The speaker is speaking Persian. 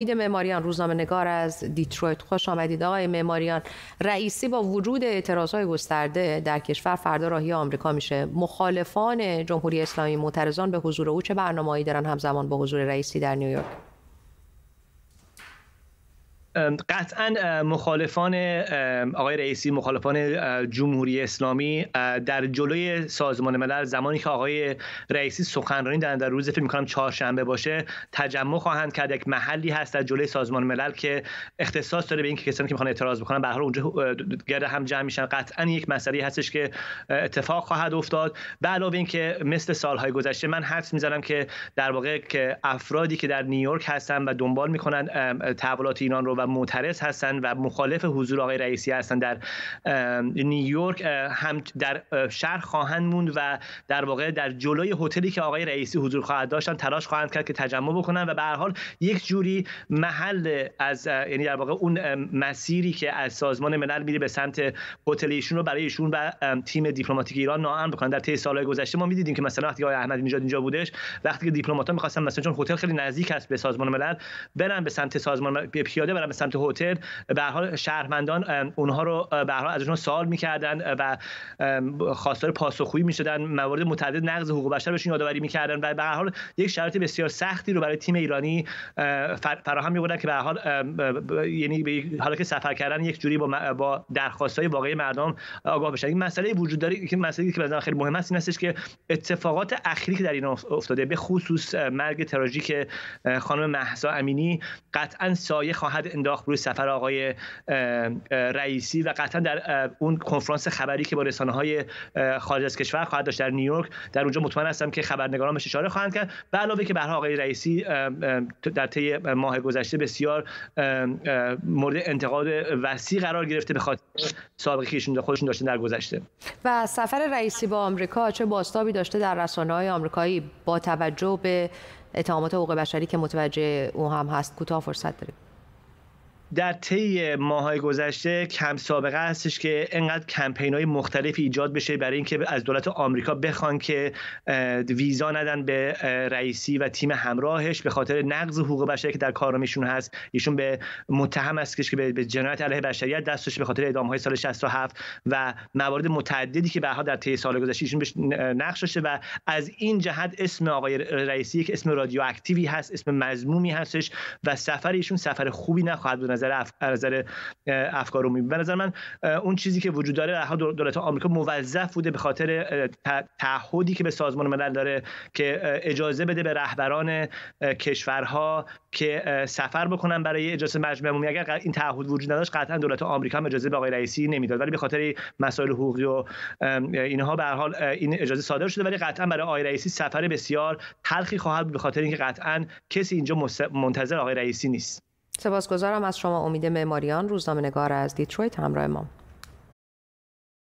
امید معماریان روزنامه نگار از دیترویت خوش آمدید آقای معماریان رئیسی با وجود اعتراض های گسترده در کشور فردا راهی آمریکا میشه مخالفان جمهوری اسلامی معترضان به حضور او چه برنامه‌ای دارن همزمان با حضور رئیسی در نیویورک قطعا مخالفان آقای رئیسی مخالفان جمهوری اسلامی در جلوی سازمان ملل زمانی که آقای رئیسی سخنرانی در در روز فکر می‌کنم چهارشنبه باشه تجمع خواهند کرد یک محلی هست در جلوی سازمان ملل که اختصاص داره به اینکه کسانی که میخوان اعتراض بکنن به اونجا گرد هم جمع میشن قطعا یک مسئله هستش که اتفاق خواهد افتاد به علاوه اینکه مثل سالهای گذشته من حدس میزنم که در واقع که افرادی که در نیویورک هستن و دنبال میکنن تحولات ایران رو و معترض هستند و مخالف حضور آقای رئیسی هستند در نیویورک هم در شهر خواهند موند و در واقع در جلوی هتلی که آقای رئیسی حضور خواهد داشتن تلاش خواهند کرد که تجمع بکنن و به هر حال یک جوری محل از یعنی در واقع اون مسیری که از سازمان ملل میره به سمت هتل ایشون رو برای ایشون و تیم دیپلماتیک ایران ناامن بکنن در طی سالهای گذشته ما میدیدیم که مثلا وقتی آقای احمدی نژاد اینجا بودش وقتی که دیپلمات‌ها می‌خواستن مثلا چون هتل خیلی نزدیک است به سازمان ملل برن به سمت سازمان پیاده به سمت هتل به حال شهرمندان اونها رو به حال ازشون سوال میکردن و خواستار پاسخگویی میشدن موارد متعدد نقض حقوق بشر بهشون یادآوری میکردن و به حال یک شرایط بسیار سختی رو برای تیم ایرانی فراهم می‌آوردن که به حال یعنی حالا که سفر کردن یک جوری با با درخواست‌های واقعی مردم آگاه بشن این مسئله وجود داره که مسئله که بنظرم خیلی مهم است این هستش که اتفاقات اخیری که در این افتاده به خصوص مرگ تراژیک خانم مهسا امینی قطعا سایه خواهد انداخت روی سفر آقای رئیسی و قطعا در اون کنفرانس خبری که با رسانه های خارج از کشور خواهد داشت در نیویورک در اونجا مطمئن هستم که خبرنگاران بهش اشاره خواهند کرد به علاوه که برای آقای رئیسی در طی ماه گذشته بسیار مورد انتقاد وسیع قرار گرفته به خاطر سابقه ایشون خودشون داشتن در گذشته و سفر رئیسی با آمریکا چه باستابی داشته در رسانه های آمریکایی با توجه به اتهامات حقوق بشری که متوجه اون هم هست کوتاه فرصت داریم در طی ماهای گذشته کم سابقه هستش که انقدر کمپین های مختلفی ایجاد بشه برای اینکه از دولت آمریکا بخوان که ویزا ندن به رئیسی و تیم همراهش به خاطر نقض حقوق بشری که در کارامیشون هست ایشون به متهم است که به جنایت علیه بشریت دستش به خاطر اعدام های سال 67 و موارد متعددی که بهها در طی سال گذشته ایشون نقش داشته و از این جهت اسم آقای رئیسی یک اسم رادیواکتیوی هست اسم مزمومی هستش و سفر ایشون سفر خوبی نخواهد بود نظر نظر افکار عمومی به نظر من اون چیزی که وجود داره در دولت آمریکا موظف بوده به خاطر تعهدی که به سازمان ملل داره که اجازه بده به رهبران کشورها که سفر بکنن برای اجازه مجمع عمومی اگر این تعهد وجود نداشت قطعا دولت آمریکا هم اجازه به آقای رئیسی نمیداد ولی به خاطر مسائل حقوقی و اینها به حال این اجازه صادر شده ولی قطعا برای آقای رئیسی سفر بسیار تلخی خواهد به خاطر اینکه قطعا کسی اینجا منتظر آقای رئیسی نیست سپاسگزارم از شما امید معماریان روزنامه‌نگار از دیترویت همراه ما